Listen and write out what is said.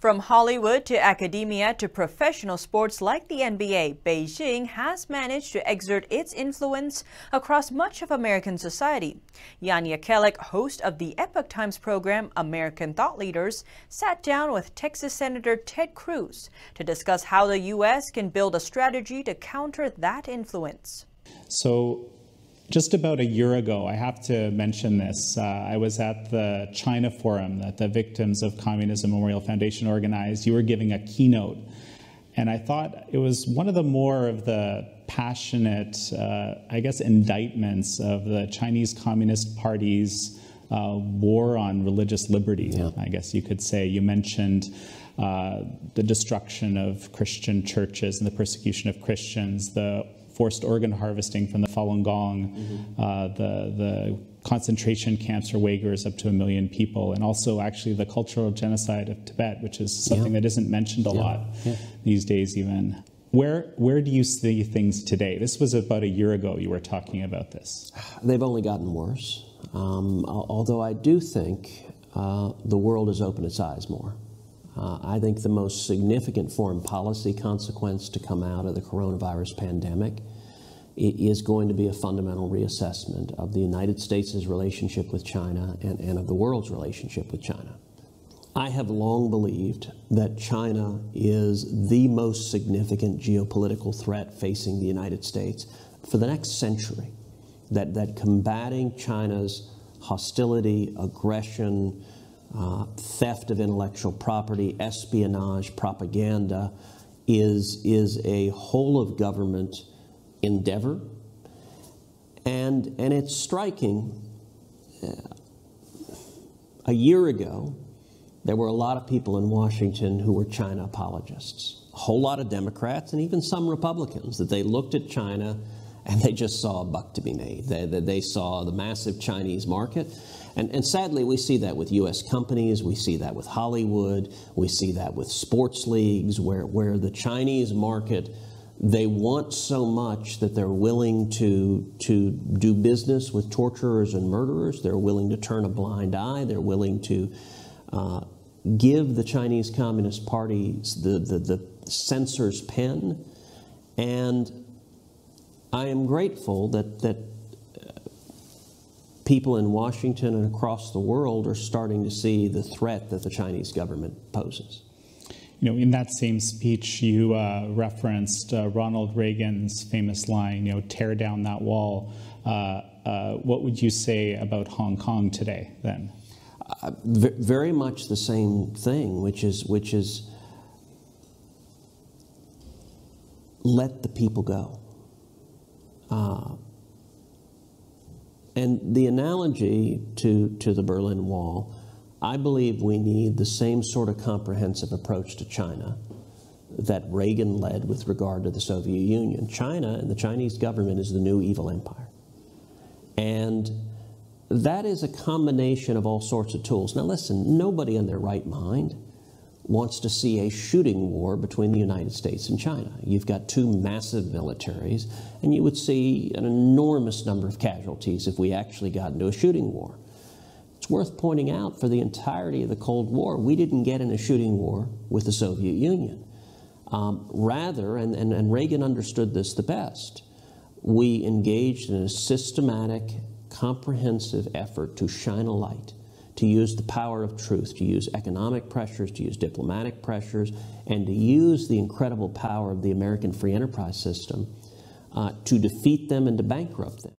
From Hollywood to academia to professional sports like the NBA, Beijing has managed to exert its influence across much of American society. Yanya Kellick, host of the Epoch Times program American Thought Leaders, sat down with Texas Senator Ted Cruz to discuss how the U.S. can build a strategy to counter that influence. So just about a year ago, I have to mention this, uh, I was at the China Forum that the Victims of Communism Memorial Foundation organized. You were giving a keynote. And I thought it was one of the more of the passionate, uh, I guess, indictments of the Chinese Communist Party's uh, war on religious liberty, yeah. I guess you could say. You mentioned uh, the destruction of Christian churches and the persecution of Christians, the forced organ harvesting from the Falun Gong, mm -hmm. uh, the, the concentration camps for Uyghurs up to a million people, and also actually the cultural genocide of Tibet, which is something yeah. that isn't mentioned a yeah. lot yeah. these days even. Where, where do you see things today? This was about a year ago you were talking about this. They've only gotten worse, um, although I do think uh, the world has opened its eyes more. Uh, I think the most significant foreign policy consequence to come out of the coronavirus pandemic is going to be a fundamental reassessment of the United States' relationship with China and, and of the world's relationship with China. I have long believed that China is the most significant geopolitical threat facing the United States for the next century, that, that combating China's hostility, aggression, uh, theft of intellectual property, espionage, propaganda, is, is a whole of government endeavor. And, and it's striking. Uh, a year ago, there were a lot of people in Washington who were China apologists, a whole lot of Democrats and even some Republicans, that they looked at China and they just saw a buck to be made. They, they, saw the massive Chinese market. And, and sadly, we see that with U.S. companies, we see that with Hollywood, we see that with sports leagues, where, where the Chinese market, they want so much that they're willing to, to do business with torturers and murderers. They're willing to turn a blind eye. They're willing to uh, give the Chinese Communist Party the, the, the censor's pen. And I am grateful that, that uh, people in Washington and across the world are starting to see the threat that the Chinese government poses. You know, in that same speech, you uh, referenced uh, Ronald Reagan's famous line, you know, tear down that wall. Uh, uh what would you say about Hong Kong today then? Uh, very much the same thing, which is, which is let the people go. Uh, and the analogy to, to the Berlin Wall, I believe we need the same sort of comprehensive approach to China that Reagan led with regard to the Soviet Union. China and the Chinese government is the new evil empire. And that is a combination of all sorts of tools. Now, listen, nobody in their right mind wants to see a shooting war between the United States and China. You've got two massive militaries, and you would see an enormous number of casualties if we actually got into a shooting war. It's worth pointing out for the entirety of the Cold War, we didn't get in a shooting war with the Soviet Union. Um, rather, and, and, and Reagan understood this the best, we engaged in a systematic, comprehensive effort to shine a light to use the power of truth, to use economic pressures, to use diplomatic pressures, and to use the incredible power of the American free enterprise system uh, to defeat them and to bankrupt them.